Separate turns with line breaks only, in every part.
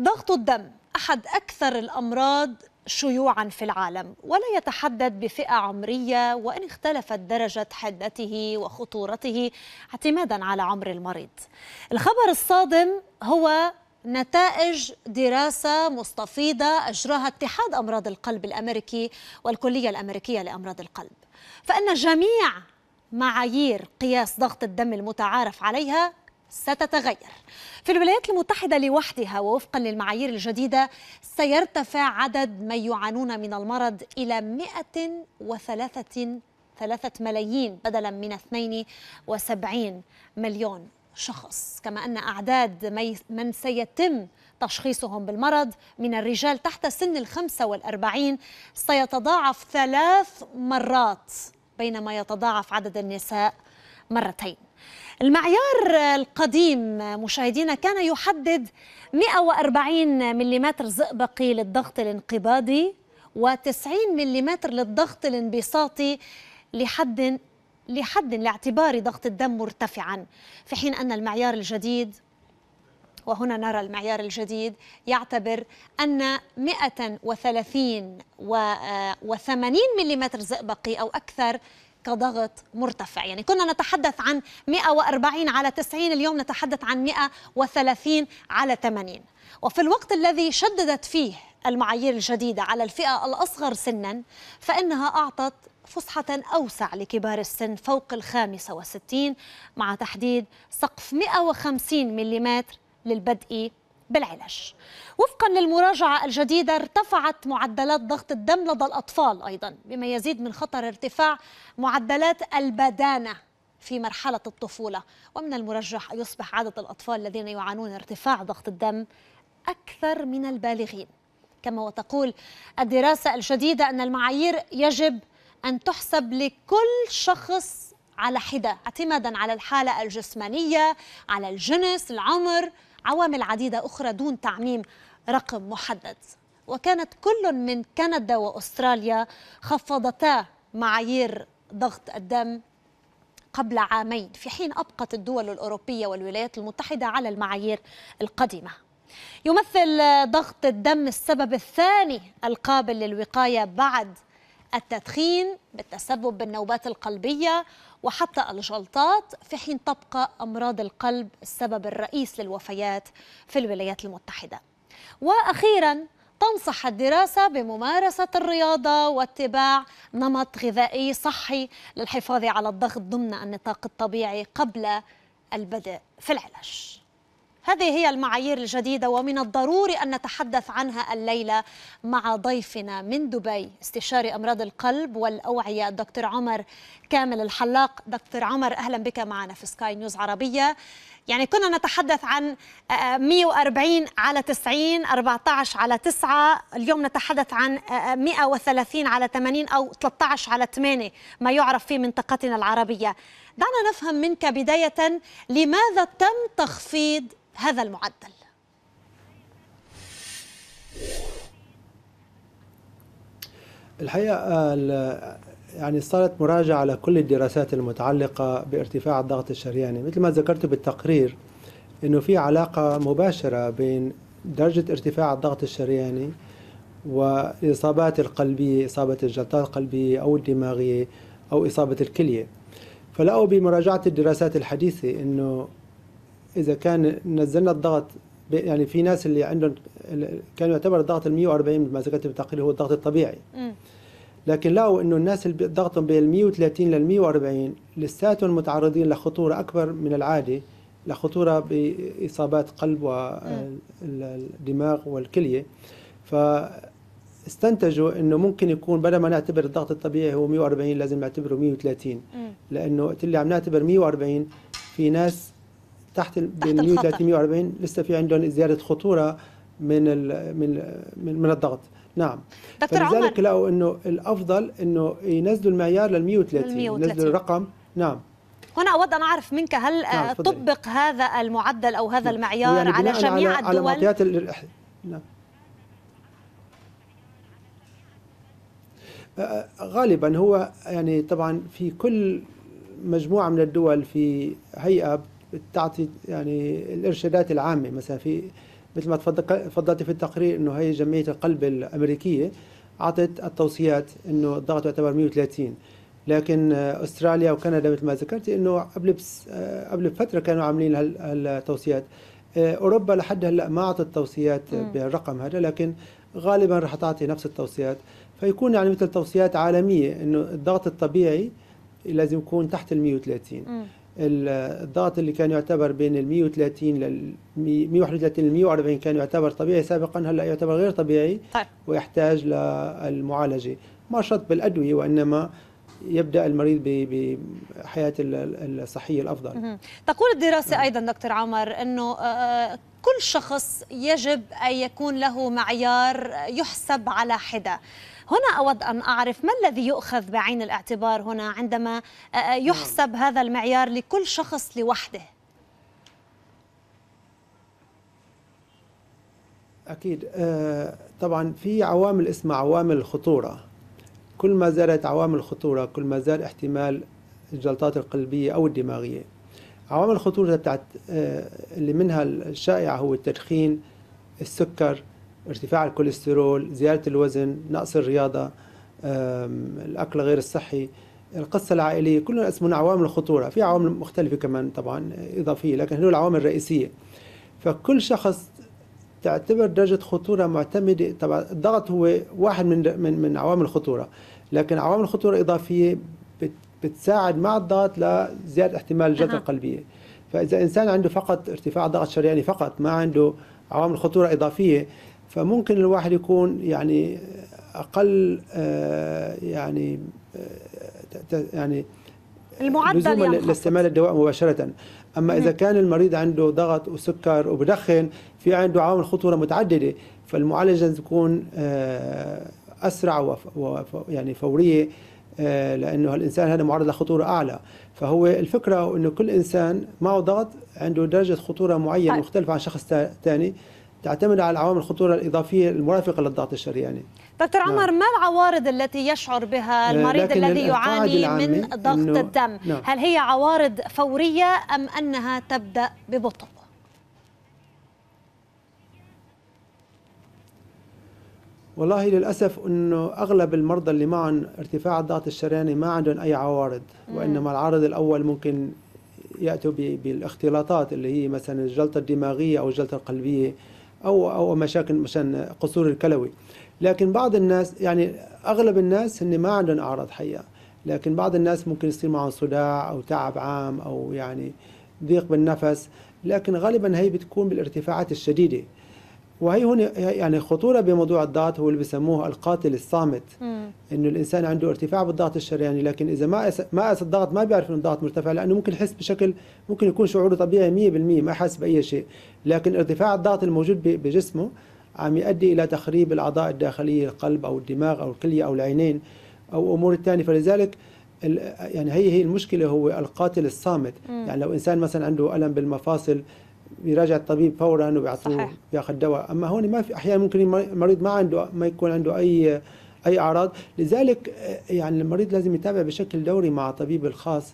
ضغط الدم أحد أكثر الأمراض شيوعا في العالم ولا يتحدد بفئة عمرية وإن اختلفت درجة حدته وخطورته اعتمادا على عمر المريض الخبر الصادم هو نتائج دراسة مستفيضة أجراها اتحاد أمراض القلب الأمريكي والكلية الأمريكية لأمراض القلب فإن جميع معايير قياس ضغط الدم المتعارف عليها ستتغير في الولايات المتحدة لوحدها ووفقا للمعايير الجديدة سيرتفع عدد من يعانون من المرض إلى 103 ثلاثة ملايين بدلا من 72 مليون شخص كما أن أعداد من سيتم تشخيصهم بالمرض من الرجال تحت سن الخمسة والأربعين سيتضاعف ثلاث مرات بينما يتضاعف عدد النساء مرتين المعيار القديم مشاهدينا كان يحدد 140 ملم زئبقي للضغط الانقباضي و90 ملم للضغط الانبساطي لحد لحد لاعتبار ضغط الدم مرتفعا في حين أن المعيار الجديد وهنا نرى المعيار الجديد يعتبر أن 130 و 80 ملم زئبقي أو أكثر كضغط مرتفع يعني كنا نتحدث عن 140 على 90 اليوم نتحدث عن 130 على 80 وفي الوقت الذي شددت فيه المعايير الجديدة على الفئة الأصغر سنا فإنها أعطت فسحة أوسع لكبار السن فوق الخامسة وستين مع تحديد سقف 150 مليمتر للبدء بالعلاج وفقا للمراجعة الجديدة ارتفعت معدلات ضغط الدم لدى الأطفال أيضا بما يزيد من خطر ارتفاع معدلات البدانة في مرحلة الطفولة ومن المرجح أن يصبح عدد الأطفال الذين يعانون ارتفاع ضغط الدم أكثر من البالغين كما وتقول الدراسة الجديدة أن المعايير يجب أن تحسب لكل شخص على حدة اعتمادا على الحالة الجسمانية على الجنس العمر عوامل عديدة أخرى دون تعميم رقم محدد وكانت كل من كندا وأستراليا خفضتا معايير ضغط الدم قبل عامين في حين أبقت الدول الأوروبية والولايات المتحدة على المعايير القديمة يمثل ضغط الدم السبب الثاني القابل للوقاية بعد التدخين بالتسبب بالنوبات القلبية وحتى الجلطات في حين تبقى أمراض القلب السبب الرئيس للوفيات في الولايات المتحدة وأخيراً تنصح الدراسة بممارسة الرياضة واتباع نمط غذائي صحي للحفاظ على الضغط ضمن النطاق الطبيعي قبل البدء في العلاج هذه هي المعايير الجديدة ومن الضروري أن نتحدث عنها الليلة مع ضيفنا من دبي استشاري أمراض القلب والأوعية دكتور عمر كامل الحلاق دكتور عمر أهلا بك معنا في سكاي نيوز عربية يعني كنا نتحدث عن 140 على 90 14 على 9 اليوم نتحدث عن 130 على 80 أو 13 على 8 ما يعرف في منطقتنا العربية دعنا نفهم منك بداية لماذا تم تخفيض هذا المعدل
الحقيقة يعني صارت مراجعة على كل الدراسات المتعلقة بارتفاع الضغط الشرياني يعني مثل ما ذكرت بالتقرير أنه في علاقة مباشرة بين درجة ارتفاع الضغط الشرياني يعني، والإصابات القلبية إصابة الجلطات القلبية أو الدماغية أو إصابة الكلية فلقوا بمراجعة الدراسات الحديثة أنه اذا كان نزلنا الضغط يعني في ناس اللي عندهم كان يعتبر الضغط ال 140 مثل ما ذكرت بالتقرير هو الضغط الطبيعي لكن لقوا انه الناس اللي ضغطهم بين ال 130 لل 140 لساتهم متعرضين لخطوره اكبر من العادي لخطوره باصابات قلب والدماغ والكليه ف استنتجوا انه ممكن يكون بدل ما نعتبر الضغط الطبيعي هو 140 لازم نعتبره 130 لانه اللي عم نعتبر 140 في ناس تحت ال 100 340 لسه في عندهم زياده خطوره من من من الضغط نعم دكتور فلذلك لقوا انه الافضل انه ينزلوا المعيار لل 130 ينزلوا الرقم نعم
هنا أود أن أعرف منك هل آه، نعم طبق هذا المعدل أو هذا نعم. المعيار يعني على جميع على الدول؟ على ال... نعم.
آه، آه، غالبا هو يعني طبعا في كل مجموعة من الدول في هيئة تعطي يعني الارشادات العامه مثلا في مثل ما تفضلت في التقرير انه هي جمعيه القلب الامريكيه اعطت التوصيات انه الضغط يعتبر 130 لكن استراليا وكندا مثل ما ذكرت انه قبل قبل بفتره كانوا عاملين هالتوصيات اوروبا لحد هلا ما اعطت توصيات بالرقم هذا لكن غالبا رح تعطي نفس التوصيات فيكون يعني مثل توصيات عالميه انه الضغط الطبيعي لازم يكون تحت ال 130 الضغط اللي كان يعتبر بين ال 130 لل 131 ل 140 كان يعتبر طبيعي سابقا هلا يعتبر غير طبيعي طيب. ويحتاج للمعالجه ما شرط بالادويه وانما يبدا المريض بحياه الصحيه الافضل
تقول الدراسه ايضا دكتور عمر انه آه، آه، كل شخص يجب ان يكون له معيار يحسب على حده هنا أود أن أعرف ما الذي يؤخذ بعين الاعتبار هنا عندما آه، آه، نعم. يحسب هذا المعيار لكل شخص لوحده
أكيد آه، طبعا في عوامل اسمها عوامل الخطورة كل ما زادت عوامل الخطورة كل ما زاد احتمال الجلطات القلبية أو الدماغية عوامل الخطورة بتاعت اللي منها الشائعة هو التدخين السكر ارتفاع الكوليسترول زيادة الوزن نقص الرياضة الأكل غير الصحي القصة العائلية كلها اسمهم عوامل الخطورة في عوامل مختلفة كمان طبعا إضافية لكن هدول العوامل الرئيسية فكل شخص تعتبر درجة خطورة معتمدة طبعا الضغط هو واحد من من من عوامل الخطورة لكن عوامل الخطورة إضافية بتساعد مع الضغط لزيادة احتمال الجلطة أه. القلبية فإذا إنسان عنده فقط ارتفاع ضغط شرياني فقط ما عنده عوامل خطورة إضافية فممكن الواحد يكون يعني اقل آه، يعني آه، يعني
المعدل يعني لاستعمال
الدواء مباشره اما اذا كان المريض عنده ضغط وسكر وبدخن في عنده عوامل خطوره متعدده فالمعالجه لازم تكون آه، اسرع ويعني يعني فوريه لانه الانسان هذا معرض لخطوره اعلى فهو الفكره انه كل انسان معه ضغط عنده درجه خطوره معينه طيب. مختلفه عن شخص ثاني تعتمد على عوامل الخطوره الاضافيه المرافقه للضغط الشرياني. يعني.
دكتور نعم. عمر ما العوارض التي يشعر بها آه، المريض الذي يعاني من ضغط إنه... الدم؟ نعم. هل هي عوارض فوريه ام انها تبدا ببطء؟
والله للاسف انه اغلب المرضى اللي معهم ارتفاع الضغط الشرياني يعني ما عندهم اي عوارض وانما العرض الاول ممكن ياتوا بالاختلاطات اللي هي مثلا الجلطه الدماغيه او الجلطه القلبيه او او مشاكل مثلا قصور الكلوي لكن بعض الناس يعني اغلب الناس هن ما عندهم اعراض حقيقه لكن بعض الناس ممكن يصير معهم صداع او تعب عام او يعني ضيق بالنفس لكن غالبا هي بتكون بالارتفاعات الشديده وهي هون يعني خطوره بموضوع الضغط هو اللي بسموه القاتل الصامت انه الانسان عنده ارتفاع بالضغط الشرياني يعني لكن اذا ما أس... ما قاس الضغط ما بيعرف انه الضغط مرتفع لانه ممكن يحس بشكل ممكن يكون شعوره طبيعي 100% ما حاسس باي شيء لكن ارتفاع الضغط الموجود بجسمه عم يؤدي الى تخريب الاعضاء الداخليه القلب او الدماغ او الكليه او العينين او امور ثانيه فلذلك يعني هي هي المشكله هو القاتل الصامت مم. يعني لو انسان مثلا عنده الم بالمفاصل بيراجع الطبيب فورا وبيعطوه بياخذ دواء اما هون ما في احيانا ممكن المريض ما عنده ما يكون عنده اي اي اعراض لذلك آه، يعني المريض لازم يتابع بشكل دوري مع طبيبه الخاص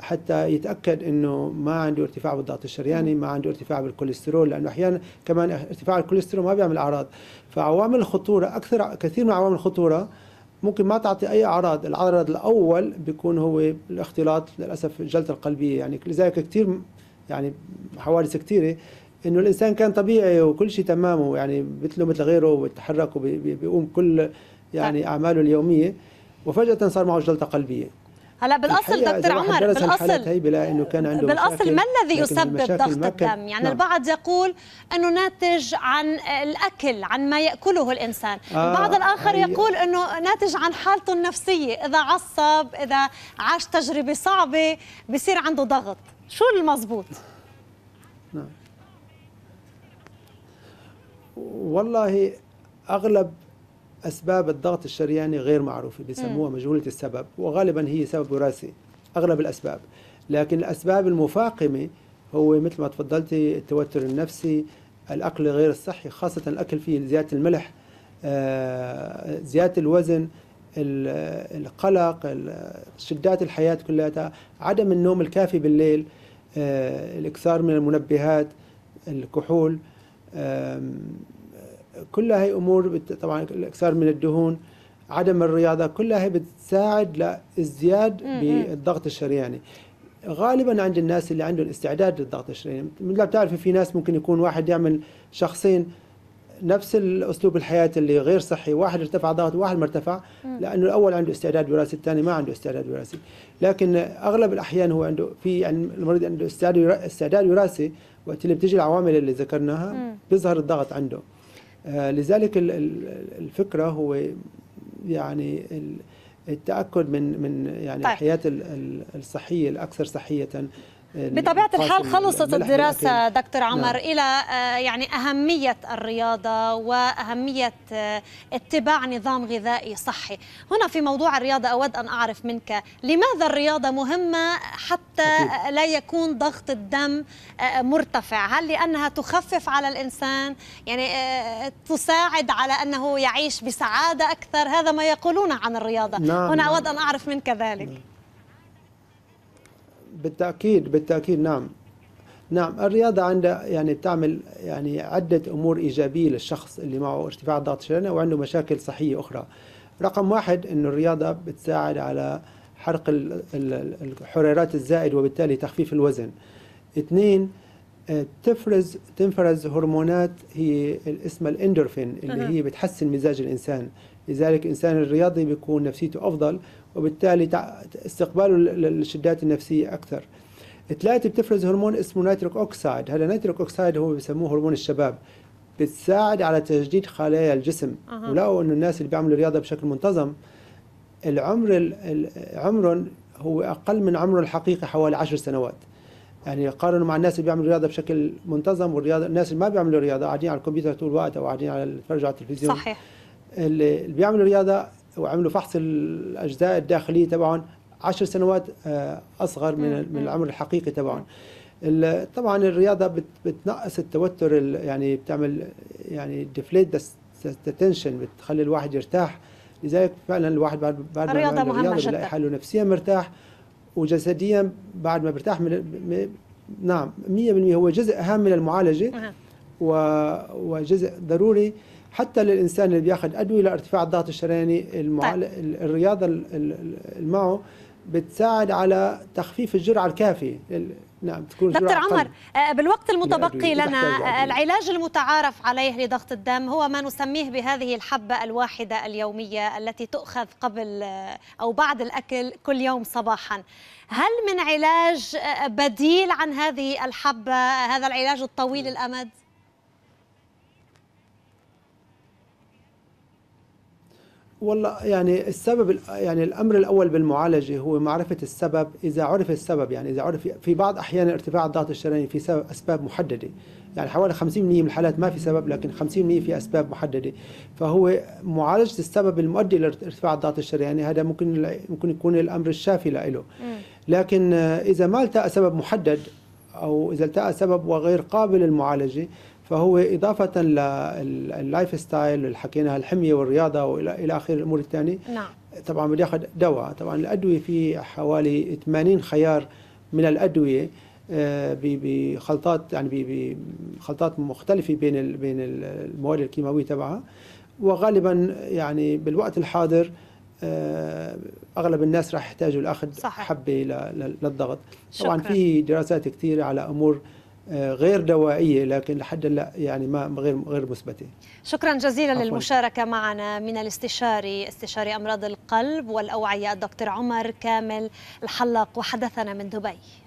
حتى يتاكد انه ما عنده ارتفاع بالضغط الشرياني ما عنده ارتفاع بالكوليسترول لانه احيانا كمان ارتفاع الكوليسترول ما بيعمل اعراض فعوامل الخطوره اكثر كثير من عوامل الخطوره ممكن ما تعطي اي اعراض العرض الاول بيكون هو الاختلاط للاسف الجلطه القلبيه يعني لذلك كثير يعني حوادث كثيره انه الانسان كان طبيعي وكل شيء تمام يعني مثله مثل غيره وبيتحرك وبيقوم كل يعني اعماله اليوميه وفجاه صار معه جلطه قلبيه
هلا بالاصل دكتور عمر بالاصل
انه كان عنده بالاصل ما الذي يسبب ضغط الدم يعني نعم. البعض
يقول انه ناتج عن الاكل عن ما ياكله الانسان آه البعض الاخر هي. يقول انه ناتج عن حالته النفسيه اذا عصب اذا عاش تجربه صعبه بصير عنده ضغط شو المضبوط؟
نعم والله اغلب أسباب الضغط الشرياني يعني غير معروفة بيسموها مجهولة السبب وغالبا هي سبب وراثي أغلب الأسباب لكن الأسباب المفاقمة هو مثل ما تفضلتي التوتر النفسي الأكل غير الصحي خاصة الأكل فيه زيادة الملح آه، زيادة الوزن القلق شدات الحياة كلها عدم النوم الكافي بالليل آه، الإكثار من المنبهات الكحول كل هاي امور طبعا الاكثار من الدهون عدم الرياضه كلها هي بتساعد لازدياد بالضغط الشرياني يعني غالبا عند الناس اللي عندهم استعداد للضغط الشرياني يعني مثل بتعرفي في ناس ممكن يكون واحد يعمل شخصين نفس الاسلوب الحياه اللي غير صحي واحد ارتفع ضغط وواحد ما ارتفع لانه الاول عنده استعداد وراثي الثاني ما عنده استعداد وراثي لكن اغلب الاحيان هو عنده في يعني المريض عنده استعداد استعداد وراثي وقت اللي بتجي العوامل اللي ذكرناها بيظهر الضغط عنده آه، لذلك الفكره هو يعني التاكد من من يعني طيب. الحياه الصحيه الاكثر صحيه يعني بطبيعه الحال خلصت الدراسه دكتور عمر نعم.
الى آه، يعني اهميه الرياضه واهميه آه، اتباع نظام غذائي صحي هنا في موضوع الرياضه اود ان اعرف منك لماذا الرياضه مهمه حتى أكيد. لا يكون ضغط الدم آه، مرتفع هل لانها تخفف على الانسان يعني تساعد على انه يعيش بسعاده اكثر هذا ما يقولون عن الرياضه نعم. هنا اود نعم. ان اعرف منك ذلك نعم.
بالتأكيد بالتأكيد نعم نعم الرياضة عندها يعني تعمل يعني عدة أمور إيجابية للشخص اللي معه ارتفاع ضغط الشريان وعنده مشاكل صحية أخرى رقم واحد انه الرياضة بتساعد على حرق الحريرات الزائد وبالتالي تخفيف الوزن اثنين تفرز تنفرز هرمونات هي اسمها الاندورفين اللي هي بتحسن مزاج الانسان لذلك الانسان الرياضي بيكون نفسيته افضل وبالتالي استقباله للشدات النفسيه اكثر ثلاثه بتفرز هرمون اسمه نيتريك اوكسايد هذا نيتريك اوكسايد هو بيسموه هرمون الشباب بتساعد على تجديد خلايا الجسم أه. ولقوا انه الناس اللي بيعملوا رياضه بشكل منتظم العمر عمرهم هو اقل من عمره الحقيقي حوالي 10 سنوات يعني قارنوا مع الناس اللي بيعملوا رياضه بشكل منتظم والرياضه الناس اللي ما بيعملوا رياضه قاعدين على الكمبيوتر طول الوقت او قاعدين على يتفرجوا على التلفزيون صحيح اللي بيعملوا رياضه وعملوا فحص الاجزاء الداخليه تبعهم 10 سنوات آه، اصغر من من العمر الحقيقي تبعهم طبعا الرياضه بتنقص التوتر يعني بتعمل يعني ديفليت ذا تنشن بتخلي الواحد يرتاح لذلك فعلا الواحد بعد بعد ما الرياضه مهمه جدا بيلاقي حاله نفسيا مرتاح وجسديا بعد ما برتاح من نعم 100% هو جزء هام من المعالجه و... وجزء ضروري حتى للانسان اللي بياخذ ادويه لارتفاع الضغط الشرياني المعال... طيب. الرياضه اللي معه بتساعد على تخفيف الجرعه الكافيه نعم
تكون دكتور عمر قلب. آه، بالوقت المتبقي نعم، لنا آه، العلاج المتعارف عليه لضغط الدم هو ما نسميه بهذه الحبة الواحدة اليومية التي تؤخذ قبل آه، أو بعد الأكل كل يوم صباحا هل من علاج بديل عن هذه الحبة هذا العلاج الطويل نعم. الأمد؟
والله يعني السبب يعني الامر الاول بالمعالجه هو معرفه السبب اذا عرف السبب يعني اذا عرف في بعض احيان ارتفاع الضغط الشرايين في سبب اسباب محدده يعني حوالي 50% من الحالات ما في سبب لكن 50% في اسباب محدده فهو معالجه السبب المؤدي لارتفاع الضغط يعني هذا ممكن ممكن يكون الامر الشافي له لكن اذا ما التقى سبب محدد او اذا التقى سبب وغير قابل للمعالجه فهو إضافة لللايف ستايل اللي حكينا الحمية والرياضة وإلى إلى آخر الأمور الثانية نعم طبعا بده ياخذ دواء طبعا الأدوية في حوالي 80 خيار من الأدوية آه، بخلطات يعني بخلطات مختلفة بين بين المواد الكيماوية تبعها وغالبا يعني بالوقت الحاضر آه، اغلب الناس راح يحتاجوا لاخذ حبه للضغط طبعا في دراسات كثيره على امور غير دوائيه لكن لحد لا يعني ما غير غير مثبته.
شكرا جزيلا أفضل. للمشاركه معنا من الاستشاري استشاري امراض القلب والاوعيه الدكتور عمر كامل الحلاق وحدثنا من دبي.